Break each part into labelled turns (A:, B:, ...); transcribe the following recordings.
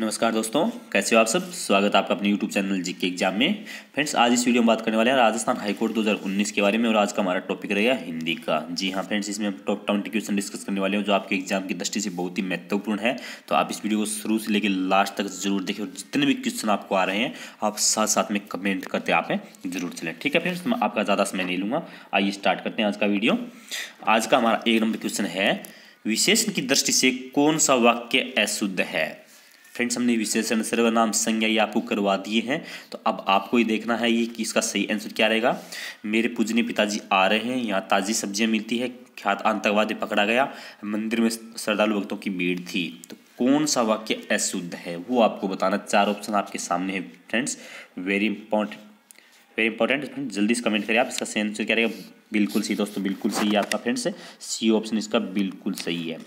A: नमस्कार दोस्तों कैसे हो आप सब स्वागत है आपका अपने YouTube चैनल जी के एग्जाम में फ्रेंड्स आज इस वीडियो में बात करने वाले हैं राजस्थान हाईकोर्ट 2019 के बारे में और आज का हमारा टॉपिक रहेगा हिंदी का जी हाँ फ्रेंड्स इसमें हम टॉप ट्वेंटी क्वेश्चन डिस्कस करने वाले हैं जो आपके एग्जाम की दृष्टि से बहुत ही महत्वपूर्ण है तो आप इस वीडियो को शुरू से लेकर लास्ट तक जरूर देखें और जितने भी क्वेश्चन आपको आ रहे हैं आप साथ साथ में कमेंट करते आप जरूर चलें ठीक है फ्रेंड्स मैं आपका ज़्यादा समय नहीं लूँगा आइए स्टार्ट करते हैं आज का वीडियो आज का हमारा एक नंबर क्वेश्चन है विशेषण की दृष्टि से कौन सा वाक्य अशुद्ध है फ्रेंड्स हमने विशेषण सर्वनाम संज्ञा ये आपको करवा दिए हैं तो अब आपको ये देखना है ये कि इसका सही आंसर क्या रहेगा मेरे पूजनीय पिताजी आ रहे हैं यहाँ ताज़ी सब्जियाँ मिलती है ख्यात आतंकवादी पकड़ा गया मंदिर में श्रद्धालु भक्तों की भीड़ थी तो कौन सा वाक्य अशुद्ध है वो आपको बताना चार ऑप्शन आपके सामने है friends very important very important friend जल्दी से कमेंट करिए आप इसका सही आंसर क्या रहेगा बिल्कुल सही दोस्तों बिल्कुल सही है आपका फ्रेंड्स सी ऑप्शन इसका बिल्कुल सही है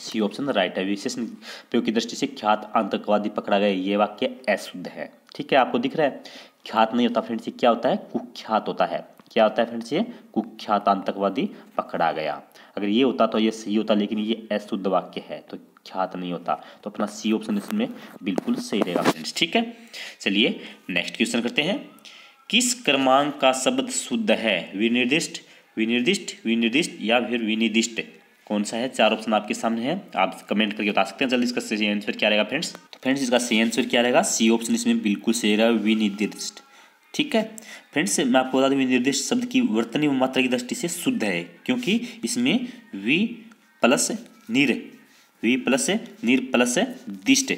A: सी ऑप्शन राइट है विशेष प्रयोग की दृष्टि से ख्यात आतंकवादी पकड़ा गया ये वाक्य अशुद्ध है ठीक है आपको दिख रहा है ख्यात नहीं होता फ्रेंड्स ये क्या होता है कुख्यात होता है क्या होता है फ्रेंड्स ये कुख्यात आतंकवादी पकड़ा गया अगर ये होता तो ये सही होता लेकिन ये अशुद्ध वाक्य है तो ख्यात नहीं होता तो अपना सी ऑप्शन इसमें बिल्कुल सही रहेगा फ्रेंड्स ठीक है चलिए नेक्स्ट क्वेश्चन करते हैं किस क्रमांक का शब्द शुद्ध है विनिर्दिष्ट विनिर्दिष्ट विनिर्दिष्ट या फिर विनिर्दिष्ट कौन सा है चार ऑप्शन आपके सामने है आप कमेंट करके बता सकते हैं जल्दी इसका सही आंसर क्या रहेगा फ्रेंड्स तो फ्रेंड्स इसका सही आंसर क्या रहेगा सी ऑप्शन इसमें बिल्कुल सही रहेगा विनिर्दिष्ट ठीक है फ्रेंड्स मैं आपको बता दूँ विनिर्दिष्ट शब्द की वर्तनी मात्रा की दृष्टि से शुद्ध है क्योंकि इसमें वी प्लस निर वी प्लस निर प्लस दिष्ट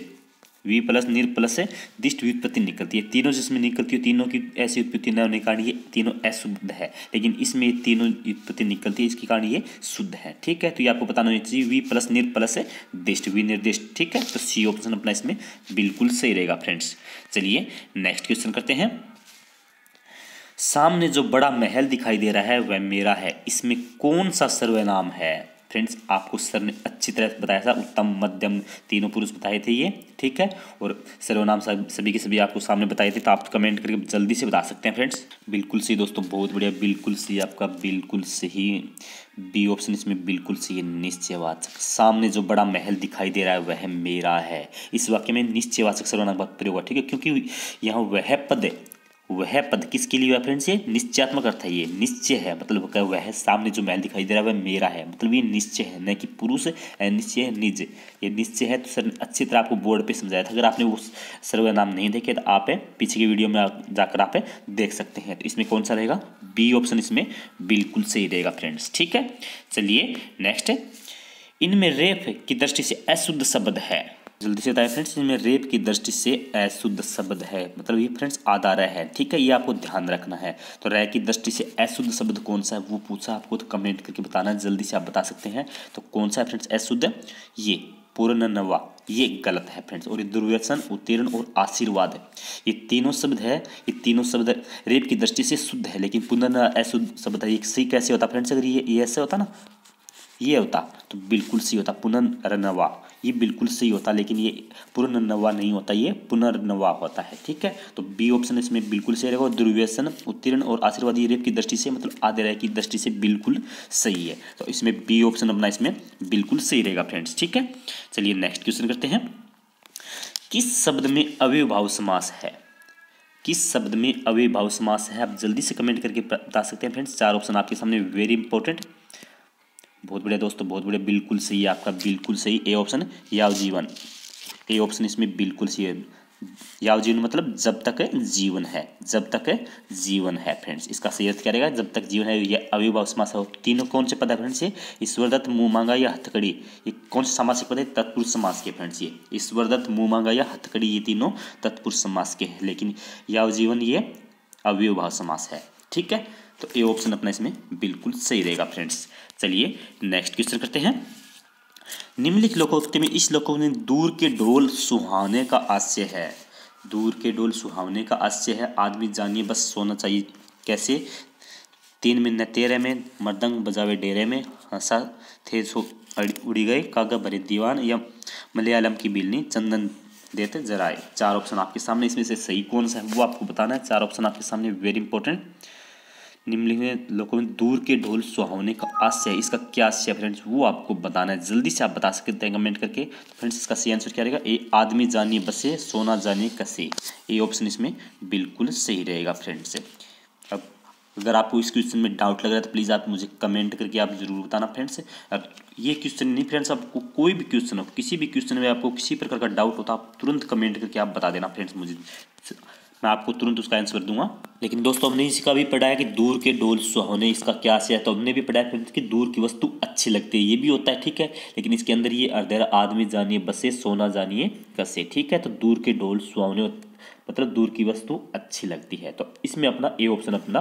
A: वी प्लस निर प्लस से दिष्ट व्युत्पत्ति निकलती है तीनों जिसमें निकलती है तीनों की ऐसी उत्पत्ति न होने के कारण ये तीनों अशुद्ध है लेकिन इसमें तीनों उत्पत्ति निकलती है इसके कारण ये शुद्ध है ठीक है तो ये आपको बताना होना चाहिए वी प्लस निर प्लस से दिष्ट वी निर्दिष्ट ठीक है तो सी ऑप्शन अपना इसमें बिल्कुल सही रहेगा फ्रेंड्स चलिए नेक्स्ट क्वेश्चन करते हैं सामने जो बड़ा महल दिखाई दे रहा है वह मेरा है इसमें कौन सा सर्वनाम है फ्रेंड्स आपको सर ने अच्छी तरह बताया था उत्तम मध्यम तीनों पुरुष बताए थे ये ठीक है और सर्वनाम सब सभी के सभी आपको सामने बताए थे तो आप कमेंट करके जल्दी से बता सकते हैं फ्रेंड्स बिल्कुल सही दोस्तों बहुत बढ़िया बिल्कुल सही आपका बिल्कुल सही बी ऑप्शन इसमें बिल्कुल सही निश्चयवाचक सामने जो बड़ा महल दिखाई दे रहा है वह मेरा है इस वाक्य में निश्चयवाचक सर्वनाम का प्रयोग ठीक है क्योंकि यहाँ वह पद वह पद किसके लिए हुआ फ्रेंड्स ये निश्चयात्मक अर्थ है ये निश्चय है मतलब वह सामने जो महल दिखाई दे रहा है वह मेरा है मतलब ये निश्चय है न कि पुरुष निश्चय निज ये निश्चय है तो सर अच्छी तरह आपको बोर्ड पे समझाया था अगर आपने वो सर्वनाम नहीं देखे तो आप पीछे की वीडियो में जाकर आप देख सकते हैं तो इसमें कौन सा रहेगा बी ऑप्शन इसमें बिल्कुल सही रहेगा फ्रेंड्स ठीक है चलिए नेक्स्ट इनमें रेफ की दृष्टि से अशुद्ध शब्द है जल्दी से बताएं फ्रेंड्स इसमें रेप की दृष्टि से अशुद्ध शब्द है मतलब ये फ्रेंड्स आधा रह है ठीक है ये आपको ध्यान रखना है तो रह की दृष्टि से अशुद्ध शब्द कौन सा है वो पूछा आपको तो कमेंट करके बताना जल्दी से आप बता सकते हैं तो कौन सा है फ्रेंड्स अशुद्ध ये नवा ये गलत है फ्रेंड्स और ये दुर्व्यसन उत्तीर्ण और आशीर्वाद है ये तीनों शब्द है ये तीनों शब्द रेप की दृष्टि से शुद्ध है लेकिन पुनर्न अशुद्ध शब्द है ये सही कैसे होता फ्रेंड्स अगर ये ऐसे होता ना ये होता तो बिल्कुल सही होता पुनर्नवा ये बिल्कुल सही होता लेकिन ये पुनर्नवा नहीं होता ये पुनर्नवा होता है ठीक है तो बी ऑप्शन इसमें बिल्कुल सही रहेगा दुर्व्यसन उत्तीर्ण और आशीर्वादी रेप की दृष्टि से मतलब आधे राय की दृष्टि से बिल्कुल सही है तो इसमें बी ऑप्शन अपना इसमें बिल्कुल सही रहेगा फ्रेंड्स ठीक है चलिए नेक्स्ट क्वेश्चन करते हैं किस शब्द में अव्यभाव समास है किस शब्द में अव्यभाव समास है आप जल्दी से कमेंट करके बता सकते हैं फ्रेंड्स चार ऑप्शन आपके सामने वेरी इंपॉर्टेंट बहुत बढ़िया दोस्तों बहुत बढ़िया बिल्कुल सही है आपका बिल्कुल सही ए ऑप्शन याव जीवन ए ऑप्शन इसमें बिल्कुल सही है याव जीवन मतलब जब तक जीवन है जब तक जीवन है फ्रेंड्स इसका सही अर्थ क्या रहेगा जब तक जीवन है यह अविभाव समास तीनों कौन से पद है फ्रेंड्स ये ईश्वरदत्त मुँह मांगा या हथकड़ी ये कौन से समास के पद है तत्पुरुष समास के फ्रेंड्स ये ईश्वरदत्त मुँह मांगा या हथकड़ी ये तीनों तत्पुरुष समास के हैं लेकिन याव जीवन ये अव्यवभाव समास है ठीक है तो ए ऑप्शन अपना इसमें बिल्कुल सही रहेगा फ्रेंड्स चलिए नेक्स्ट क्वेश्चन करते हैं निम्नलिखित लोकोक्ति में इस लोकोक्ति में दूर के डोल सुहाने का आशय है दूर के डोल सुहावने का आशय है आदमी जानिए बस सोना चाहिए कैसे तीन में न तेरे में मर्दंग बजावे डेरे में हंसा थे सो उड़ी गए कागा भरे दीवान या मलयालम की बिलनी चंदन देते जराए चार ऑप्शन आपके सामने इसमें से सही कौन सा है वो आपको बताना है चार ऑप्शन आपके सामने वेरी इंपॉर्टेंट निम्नलिखित लोगों में दूर के ढोल सुहावने का आशय इसका क्या आशय फ्रेंड्स वो आपको बताना है जल्दी से आप बता सकते हैं कमेंट करके तो फ्रेंड्स इसका सही आंसर क्या रहेगा ए आदमी जानिए बसे सोना जानिए कसे ये ऑप्शन इसमें बिल्कुल सही रहेगा फ्रेंड्स अब अगर आपको इस क्वेश्चन में डाउट लग रहा है तो प्लीज़ आप मुझे कमेंट करके आप ज़रूर बताना फ्रेंड्स अब ये क्वेश्चन नहीं फ्रेंड्स आपको कोई भी क्वेश्चन हो किसी भी क्वेश्चन में आपको किसी प्रकार का डाउट होता तो आप तुरंत कमेंट करके आप बता देना फ्रेंड्स मुझे मैं आपको तुरंत उसका आंसर दूंगा लेकिन दोस्तों हमने इसी का भी पढ़ाया कि दूर के डोल सुहाने इसका क्या से है तो हमने भी पढ़ाया है कि दूर की वस्तु अच्छी लगती है ये भी होता है ठीक है लेकिन इसके अंदर ये अर्धेरा आदमी जानिए बसे सोना जानिए कसे ठीक है तो दूर के डोल सुहावने मतलब दूर की वस्तु अच्छी लगती है तो इसमें अपना ए ऑप्शन अपना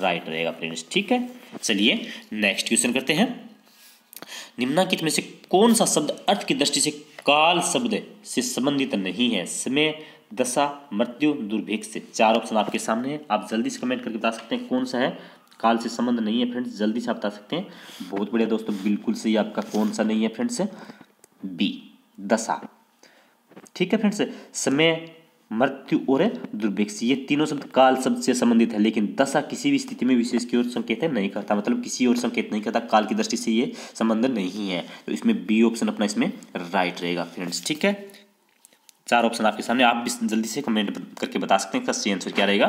A: राइट रहेगा फ्रेंड्स ठीक है चलिए नेक्स्ट क्वेश्चन करते हैं निम्नाकित में से कौन सा शब्द अर्थ की दृष्टि से काल शब्द से संबंधित नहीं है समय दशा मृत्यु दुर्भिक्ष से चार ऑप्शन आपके सामने हैं आप जल्दी से कमेंट करके बता सकते हैं कौन सा है काल से संबंध नहीं है फ्रेंड्स जल्दी से आप बता सकते हैं बहुत बढ़िया दोस्तों बिल्कुल सही आपका कौन सा नहीं है फ्रेंड्स बी दशा ठीक है फ्रेंड्स समय मृत्यु और दुर्भिक्ष ये तीनों शब्द काल शब्द से संबंधित है लेकिन दशा किसी भी स्थिति में विशेष की ओर संकेत है नहीं करता मतलब किसी और संकेत नहीं करता काल की दृष्टि से ये संबंध नहीं है तो इसमें बी ऑप्शन अपना इसमें राइट रहेगा फ्रेंड्स ठीक है चार ऑप्शन आपके सामने आप जल्दी से कमेंट करके बता सकते हैं इसका सी आंसर क्या रहेगा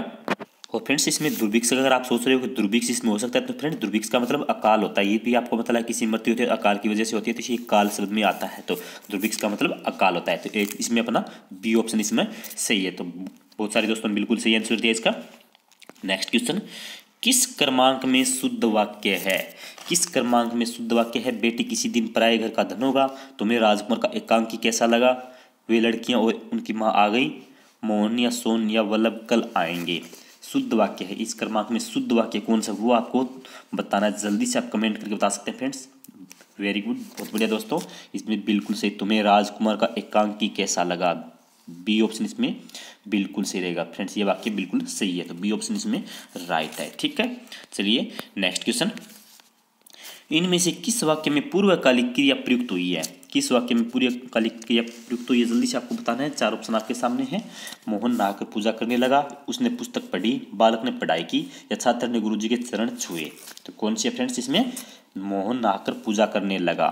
A: और फ्रेंड्स इसमें दुर्भिक्ष अगर आप सोच रहे हो कि दुर्भिक्ष इसमें हो सकता है तो फ्रेंड दुर्भिक्ष का मतलब अकाल होता है ये भी आपको मतलब किसी मृत्यु होती है अकाल की वजह से होती है तो इसी काल शब्द में आता है तो दुर्भिक्ष का मतलब अकाल होता है तो एक इसमें अपना बी ऑप्शन इसमें सही है तो बहुत सारे दोस्तों ने बिल्कुल सही आंसर दिया इसका नेक्स्ट क्वेश्चन किस क्रमांक में शुद्ध वाक्य है किस क्रमांक में शुद्ध वाक्य है बेटी किसी दिन पराए घर का धन होगा तुम्हें राजकुमार का एकांकी कैसा लगा वे लड़कियां और उनकी माँ आ गई मोहन या सोन या वल्लभ कल आएंगे शुद्ध वाक्य है इस क्रमांक में शुद्ध वाक्य कौन सा वो आपको बताना जल्दी से आप कमेंट करके बता सकते हैं फ्रेंड्स वेरी गुड बहुत बढ़िया दोस्तों इसमें बिल्कुल सही तुम्हें राजकुमार का एकांकी कैसा लगा बी ऑप्शन इसमें बिल्कुल सही रहेगा फ्रेंड्स ये वाक्य बिल्कुल सही है तो बी ऑप्शन इसमें राइट है ठीक है चलिए नेक्स्ट क्वेश्चन इनमें से किस वाक्य में पूर्वकालिक क्रिया प्रयुक्त हुई है किस वाक्य में पूरी क्रिया प्रयुक्त तो ये जल्दी से आपको बताना है चार ऑप्शन आपके सामने हैं मोहन नहाकर पूजा करने लगा उसने पुस्तक पढ़ी बालक ने पढ़ाई की या छात्र ने जी के चरण छुए तो कौन सी फ्रेंड्स इसमें मोहन नहाकर पूजा करने लगा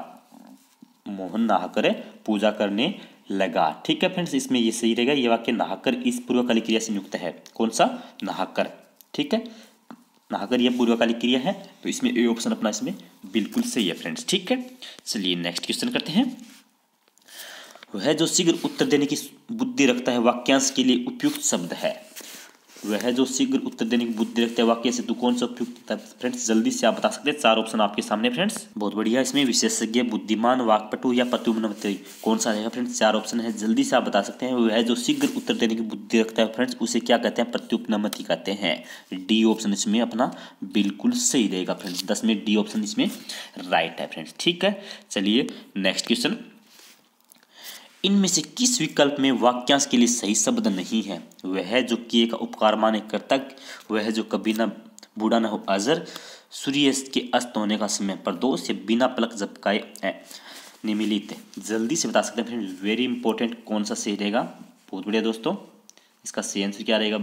A: मोहन नहाकर पूजा करने लगा ठीक है फ्रेंड्स इसमें ये सही रहेगा ये वाक्य नहाकर इस पूर्व कली क्रिया से नियुक्त है कौन सा नहाकर ठीक है अगर यह पूर्वकालिक क्रिया है तो इसमें ए ऑप्शन अपना इसमें बिल्कुल सही है फ्रेंड्स ठीक है चलिए नेक्स्ट क्वेश्चन करते हैं वह जो शीघ्र उत्तर देने की बुद्धि रखता है वाक्यांश के लिए उपयुक्त शब्द है वह जो शीघ्र उत्तर देने की बुद्धि रखते हैं वाक्य सेतु कौन सा उपयुक्त फ्रेंड्स जल्दी से आप बता सकते हैं चार ऑप्शन आपके सामने फ्रेंड्स बहुत बढ़िया इसमें विशेषज्ञ बुद्धिमान वाकपटु या पतुमनवती कौन सा रहेगा फ्रेंड्स चार ऑप्शन है जल्दी से आप बता सकते हैं वह जो शीघ्र उत्तर देने की बुद्धि रखता है फ्रेंड्स उसे क्या कहते हैं प्रत्युपनमति कहते हैं डी ऑप्शन इसमें अपना बिल्कुल सही रहेगा फ्रेंड्स दस में डी ऑप्शन इसमें राइट है फ्रेंड्स ठीक है चलिए नेक्स्ट क्वेश्चन इनमें से किस विकल्प में वाक्यांश के लिए सही शब्द नहीं है वह जो किए का उपकार माने कृतक वह जो कभी ना बूढ़ा न हो आजर सूर्य के अस्त होने का समय पर दो या बिना पलक झपकाए निमिलित जल्दी से बता सकते हैं वेरी इंपॉर्टेंट कौन सा सही रहेगा बहुत बढ़िया दोस्तों इसका सही आंसर क्या रहेगा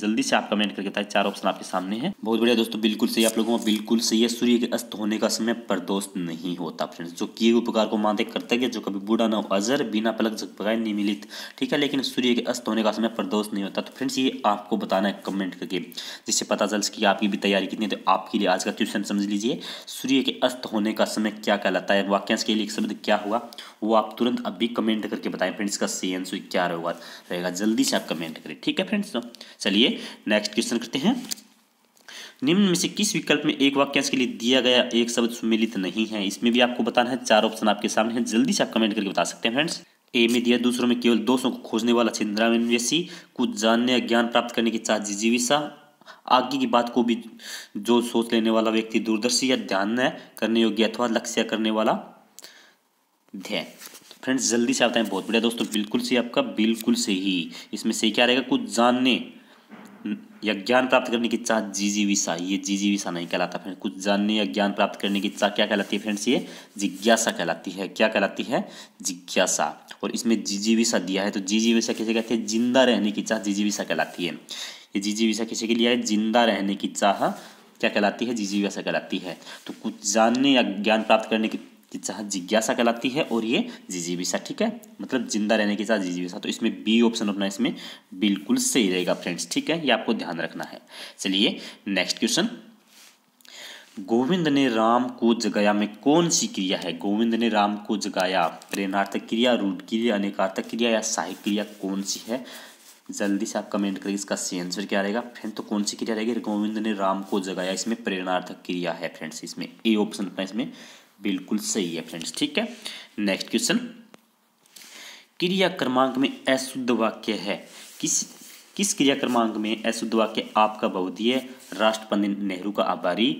A: जल्दी से आप कमेंट करके बताए चार ऑप्शन आपके सामने है बहुत बढ़िया दोस्तों बिल्कुल सही आप लोगों को बिल्कुल सही है सूर्य के अस्त होने का समय प्रदोष नहीं होता फ्रेंड्स जो किए उपकार को मानते कर्तव्य जो कभी बूढ़ा ना हो अजर बिना पलक नहीं मिलित ठीक है लेकिन सूर्य के अस्त होने का समय प्रदोष नहीं होता तो फ्रेंड्स ये आपको बताना है कमेंट करके जिससे पता चल सके आपकी भी तैयारी कितनी तो आपके लिए आज का क्वेश्चन समझ लीजिए सूर्य के अस्त होने का समय क्या कहलाता है वाक्यांश के लिए शब्द क्या हुआ वो आप तुरंत अभी कमेंट करके बताएं फ्रेंड्स का सही आंसर क्या रहेगा रहेगा जल्दी से आप कमेंट करें ठीक है फ्रेंड्स तो चलिए चलिए नेक्स्ट क्वेश्चन करते हैं निम्न में से किस विकल्प में एक वाक्यांश के लिए दिया गया एक शब्द सुमिलित नहीं है इसमें भी आपको बताना है चार ऑप्शन आपके सामने हैं जल्दी से आप कमेंट करके बता सकते हैं फ्रेंड्स ए में दिया दूसरों में केवल दोषों को खोजने वाला छिंद्रावेसी कुछ जानने या ज्ञान प्राप्त करने की चाह जिजीविशा आगे की बात को भी जो सोच लेने वाला व्यक्ति दूरदर्शी या ध्यान करने योग्य अथवा लक्ष्य करने वाला ध्यान फ्रेंड्स जल्दी से आता है बहुत बढ़िया दोस्तों बिल्कुल सही आपका बिल्कुल सही इसमें सही क्या रहेगा कुछ जानने या ज्ञान प्राप्त करने की इच्छा जिजीविषा ये विशा नहीं कहलाता फ्रेंड कुछ जानने या ज्ञान प्राप्त करने की इच्छा क्या कहलाती है फ्रेंड्स ये जिज्ञासा कहलाती है क्या कहलाती है जिज्ञासा और इसमें जिजीविषा दिया है तो विशा किसे कहते हैं जिंदा रहने की इच्छा जिजीविषा कहलाती है ये विशा किसे के लिए है जिंदा रहने की चाह क्या कहलाती है जिजीविषा कहलाती है तो कुछ जानने या ज्ञान प्राप्त करने की कि चाह जिज्ञासा कहलाती है और ये जिजीविसा ठीक है मतलब जिंदा रहने के साथ जिजीविसा तो इसमें बी ऑप्शन अपना इसमें बिल्कुल सही रहेगा फ्रेंड्स ठीक है ये आपको ध्यान रखना है चलिए नेक्स्ट क्वेश्चन गोविंद ने राम को जगाया में कौन सी क्रिया है गोविंद ने राम को जगाया प्रेरणार्थक क्रिया रूट क्रिया अनेकार्थक क्रिया या सहायक क्रिया कौन सी है जल्दी से आप कमेंट करिए इसका सही आंसर क्या रहेगा फ्रेंड तो कौन सी क्रिया रहेगी गोविंद ने राम को जगाया इसमें प्रेरणार्थक क्रिया है फ्रेंड्स इसमें ए ऑप्शन अपना इसमें बिल्कुल सही है फ्रेंड्स ठीक है नेक्स्ट क्वेश्चन क्रिया क्रमांक में अशुद्ध वाक्य है किस किस क्रिया क्रमांक में अशुद्ध वाक्य आपका है राष्ट्रपति नेहरू का आभारी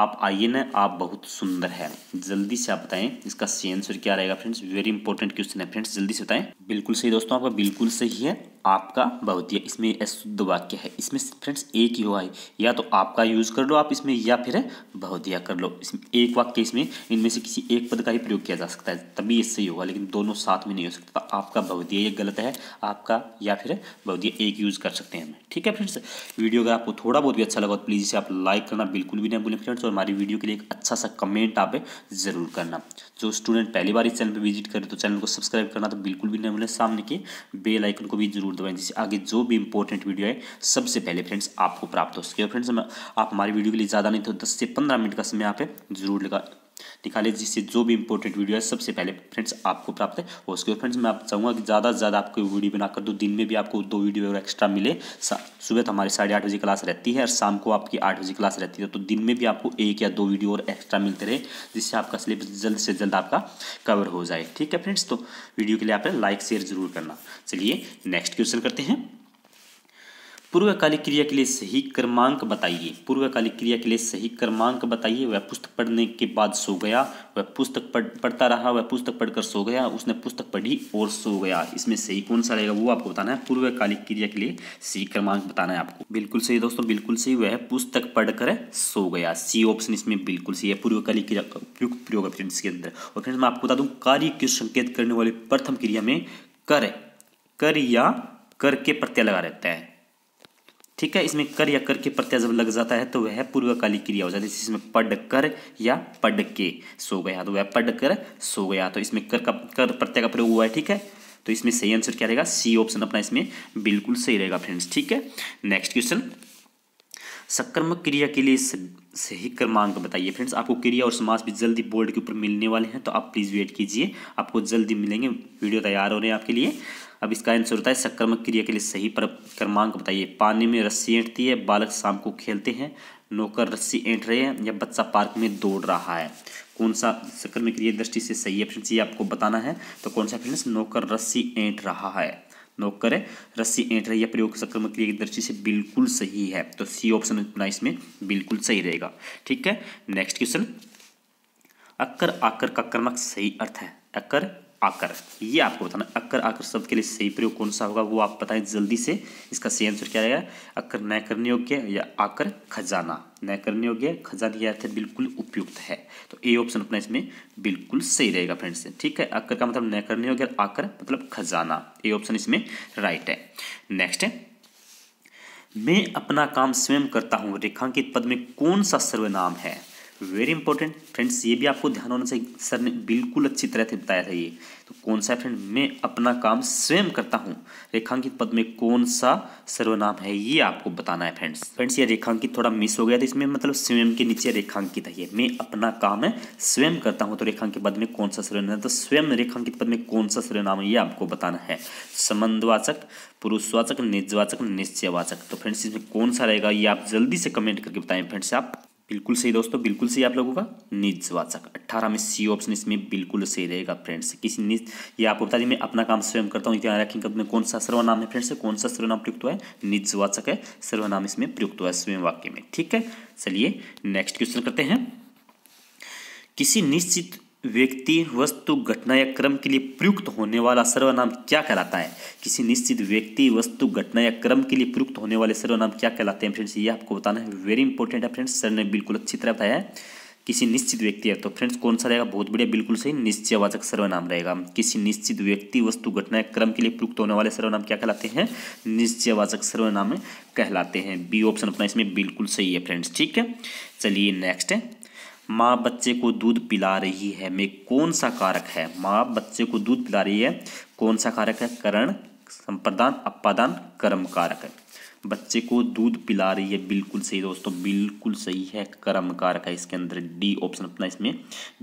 A: आप आइए ना आप बहुत सुंदर है जल्दी से आप बताएं इसका सी आंसर क्या रहेगा फ्रेंड्स वेरी इंपॉर्टेंट क्वेश्चन है फ्रेंड्स जल्दी से बताएं बिल्कुल सही दोस्तों आपका बिल्कुल सही है आपका बहुत ही इसमें अशुद्ध वाक्य है इसमें फ्रेंड्स एक ही हुआ है या तो आपका यूज कर लो आप इसमें या फिर बहुतिया कर लो इसमें एक वाक्य इसमें इनमें से किसी एक पद का ही प्रयोग किया जा सकता है तभी ये सही होगा लेकिन दोनों साथ में नहीं हो सकता आपका बहुत ये गलत है आपका या फिर बहुतिया एक यूज कर सकते हैं ठीक है फ्रेंड्स वीडियो अगर आपको थोड़ा बहुत भी अच्छा लगा तो प्लीज़ इसे आप लाइक करना बिल्कुल भी नहीं बोले फ्रेंड्स स्टूडेंट्स तो और हमारी वीडियो के लिए एक अच्छा सा कमेंट आप ज़रूर करना जो स्टूडेंट पहली बार इस चैनल पर विजिट करें तो चैनल को सब्सक्राइब करना तो बिल्कुल भी नहीं भूलें सामने के बेल आइकन को भी जरूर दबाएं जिससे आगे जो भी इंपॉर्टेंट वीडियो है सबसे पहले फ्रेंड्स आपको प्राप्त हो सके फ्रेंड्स आप हमारी वीडियो के लिए ज़्यादा नहीं तो दस से पंद्रह मिनट का समय आप जरूर लगा निकाले जिससे जो भी इंपॉर्टेंट वीडियो है सबसे पहले फ्रेंड्स आपको प्राप्त है और उसके फ्रेंड्स मैं आप चाहूँगा कि ज़्यादा से ज़्यादा आपको वीडियो बनाकर दो दिन में भी आपको दो वीडियो और एक्स्ट्रा मिले सुबह तो हमारी साढ़े आठ बजे क्लास रहती है और शाम को आपकी आठ बजे क्लास रहती है तो दिन में भी आपको एक या दो वीडियो और एक्स्ट्रा मिलते रहे जिससे आपका सिलेबस जल्द से जल्द आपका कवर हो जाए ठीक है फ्रेंड्स तो वीडियो के लिए आप लाइक शेयर जरूर करना चलिए नेक्स्ट क्वेश्चन करते हैं पूर्वकालिक क्रिया के लिए सही क्रमांक बताइए पूर्वकालिक क्रिया के लिए सही क्रमांक बताइए वह पुस्तक पढ़ने के बाद सो गया वह पुस्तक पढ़ पढ़ता रहा वह पुस्तक पढ़कर सो गया उसने पुस्तक पढ़ी और सो गया इसमें सही कौन सा रहेगा वो आपको बताना है पूर्वकालिक क्रिया के लिए सही क्रमांक बताना है आपको बिल्कुल सही दोस्तों बिल्कुल सही वह पुस्तक पढ़कर सो गया सी ऑप्शन इसमें बिल्कुल सही है पूर्वकालिक क्रिया का प्रयोग है के अंदर और फ्रेंड्स मैं आपको बता दूँ कार्य के संकेत करने वाली प्रथम क्रिया में कर कर या कर के प्रत्यय लगा रहता है ठीक है इसमें कर या कर के प्रत्यय जब लग जाता है तो वह पूर्वकाली क्रिया हो जाती है इसमें पढ़ कर या पढ़ के सो गया तो वह पढ़ कर सो गया तो इसमें कर का कर प्रत्यय का प्रयोग हुआ है ठीक है तो इसमें सही आंसर क्या रहेगा सी ऑप्शन अपना इसमें बिल्कुल सही रहेगा फ्रेंड्स ठीक है नेक्स्ट क्वेश्चन सक्रमक क्रिया के लिए सही क्रमांक बताइए फ्रेंड्स आपको क्रिया और समास भी जल्दी बोर्ड के ऊपर मिलने वाले हैं तो आप प्लीज़ वेट कीजिए आपको जल्दी मिलेंगे वीडियो तैयार हो रहे हैं आपके लिए अब इसका आंसर होता है सक्रमक क्रिया के लिए सही पर क्रमांक बताइए पानी में रस्सी ऐंठती है बालक शाम को खेलते हैं नौकर रस्सी ऐंठ रहे हैं या बच्चा पार्क में दौड़ रहा है कौन सा सक्रम क्रिया दृष्टि से सही ऑप्शन चाहिए आपको बताना है तो कौन सा ऑप्शन नौकर रस्सी ऐंठ रहा है नौकर रस्सी ऐंठ रही है प्रयोग सक्रम क्रिया की दृष्टि से बिल्कुल सही है तो सी ऑप्शन अपना इसमें बिल्कुल सही रहेगा ठीक है नेक्स्ट क्वेश्चन अक्कर आकर का क्रमक सही अर्थ है अक्कर आकर ये आपको बताना अक्कर आकर शब्द के लिए सही प्रयोग कौन सा होगा वो आप बताएं जल्दी से इसका सही आंसर क्या रहेगा अक्कर न करने योग्य या आकर खजाना न करने योग्य खजाना यह अर्थ बिल्कुल उपयुक्त है तो ए ऑप्शन अपना इसमें बिल्कुल सही रहेगा फ्रेंड्स ठीक है अक्कर का मतलब न करने योग्य आकर मतलब खजाना ए ऑप्शन इसमें राइट है नेक्स्ट है मैं अपना काम स्वयं करता हूँ रेखांकित पद में कौन सा सर्वनाम है वेरी इंपॉर्टेंट फ्रेंड्स ये भी आपको ध्यान होना चाहिए सर ने बिल्कुल अच्छी तरह से बताया था ये तो कौन सा फ्रेंड मैं अपना काम स्वयं करता हूँ रेखांकित पद में कौन सा सर्वनाम है ये आपको बताना है फ्रेंड्स फ्रेंड्स ये रेखांकित थोड़ा मिस हो गया तो इसमें मतलब स्वयं के नीचे रेखांकित है ये मैं अपना काम है स्वयं करता हूँ तो रेखांकित पद में कौन सा सर्वनाम है तो स्वयं रेखांकित पद में कौन सा सर्वनाम है ये आपको बताना है संबंधवाचक पुरुषवाचक निजवाचक निश्चयवाचक तो फ्रेंड्स इसमें कौन सा रहेगा ये आप जल्दी से कमेंट करके बताएं फ्रेंड्स आप बिल्कुल सही दोस्तों बिल्कुल सही आप लोगों का निजवाचक अट्ठारह में सी ऑप्शन इसमें बिल्कुल सही रहेगा फ्रेंड्स किसी निज ये आपको बता दें मैं अपना काम स्वयं करता हूँ यहाँ रखेंगे में कौन सा सर्वनाम है फ्रेंड्स कौन सा सर्वनाम प्रयुक्त हुआ है निजवाचक है सर्वनाम इसमें प्रयुक्त हुआ है स्वयं वाक्य में ठीक है चलिए नेक्स्ट क्वेश्चन करते हैं किसी निश्चित व्यक्ति वस्तु घटना या क्रम के लिए प्रयुक्त होने वाला सर्वनाम क्या कहलाता है किसी निश्चित व्यक्ति वस्तु घटना या क्रम के लिए प्रयुक्त होने वाले सर्वनाम क्या कहलाते हैं फ्रेंड्स ये आपको बताना है वेरी इंपॉर्टेंट है फ्रेंड्स सर ने बिल्कुल अच्छी तरह बताया है किसी निश्चित व्यक्ति है तो फ्रेंड्स कौन सा रहेगा बहुत बढ़िया बिल्कुल सही निश्चयवाचक सर्वनाम रहेगा किसी निश्चित व्यक्ति वस्तु घटना या क्रम के लिए प्रयुक्त होने वाले सर्वनाम क्या कहलाते हैं निश्चयवाचक सर्वनाम कहलाते हैं बी ऑप्शन अपना इसमें बिल्कुल सही है फ्रेंड्स ठीक है चलिए नेक्स्ट है माँ बच्चे को दूध पिला रही है में कौन सा कारक है माँ बच्चे को दूध पिला रही है कौन सा कारक है करण संप्रदान अपादान कर्म कारक है बच्चे को दूध पिला रही है बिल्कुल सही दोस्तों बिल्कुल सही है कर्म कारक है इसके अंदर डी ऑप्शन अपना इसमें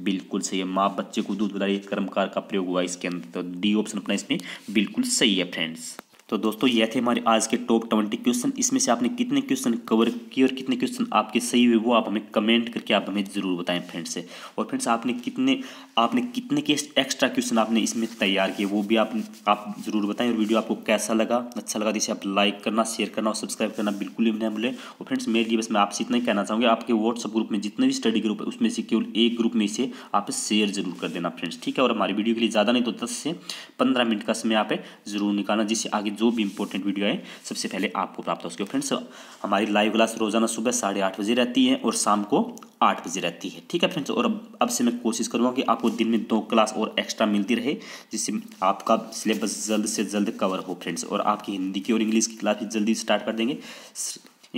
A: बिल्कुल सही है माँ बच्चे को दूध पिला रही है कर्म कारक का प्रयोग हुआ इसके अंदर तो डी ऑप्शन अपना इसमें बिल्कुल सही है फ्रेंड्स तो दोस्तों ये थे हमारे आज के टॉप ट्वेंटी क्वेश्चन इसमें से आपने कितने क्वेश्चन कवर किए और कितने क्वेश्चन आपके सही हुए वो आप हमें कमेंट करके आप हमें ज़रूर बताएं फ्रेंड्स से और फ्रेंड्स आपने कितने आपने कितने के एक्स्ट्रा क्वेश्चन आपने इसमें तैयार किए वो भी आप आप ज़रूर बताएं और वीडियो आपको कैसा लगा अच्छा लगा जिसे तो आप लाइक करना शेयर करना और सब्सक्राइब करना बिल्कुल भी ना भूलें और फ्रेंड्स मेरे लिए बस मैं आपसे इतना ही कहना चाहूँगी आपके व्हाट्सअप ग्रुप में जितने भी स्टडी ग्रुप है उसमें से केवल एक ग्रुप में इसे आप शेयर जरूर कर देना फ्रेंड्स ठीक है और हमारी वीडियो के लिए ज़्यादा नहीं तो दस से पंद्रह मिनट का समय आप ज़रूर निकालना जिससे आगे जो भी इंपॉर्टेंट वीडियो है सबसे पहले आपको प्राप्त हो सके फ्रेंड्स हमारी लाइव क्लास रोजाना सुबह साढ़े आठ बजे रहती है और शाम को आठ बजे रहती है ठीक है फ्रेंड्स और अब अब से मैं कोशिश करूँगा कि आपको दिन में दो क्लास और एक्स्ट्रा मिलती रहे जिससे आपका सिलेबस जल्द से जल्द कवर हो फ्रेंड्स और आपकी हिंदी की और इंग्लिश की क्लास भी जल्दी स्टार्ट कर देंगे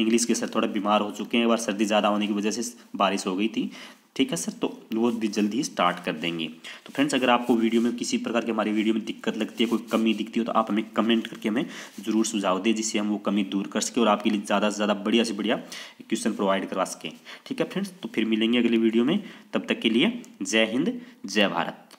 A: इंग्लिश के सर थोड़ा बीमार हो चुके हैं और सर्दी ज़्यादा होने की वजह से बारिश हो गई थी ठीक है सर तो वो भी जल्दी ही स्टार्ट कर देंगे तो फ्रेंड्स अगर आपको वीडियो में किसी प्रकार की हमारी वीडियो में दिक्कत लगती है कोई कमी दिखती हो तो आप हमें कमेंट करके हमें ज़रूर सुझाव दें जिससे हम वो कमी दूर कर सकें और आपके लिए ज़्यादा से ज़्यादा बढ़िया से बढ़िया क्वेश्चन प्रोवाइड करवा सकें ठीक है फ्रेंड्स तो फिर मिलेंगे अगले वीडियो में तब तक के लिए जय हिंद जय भारत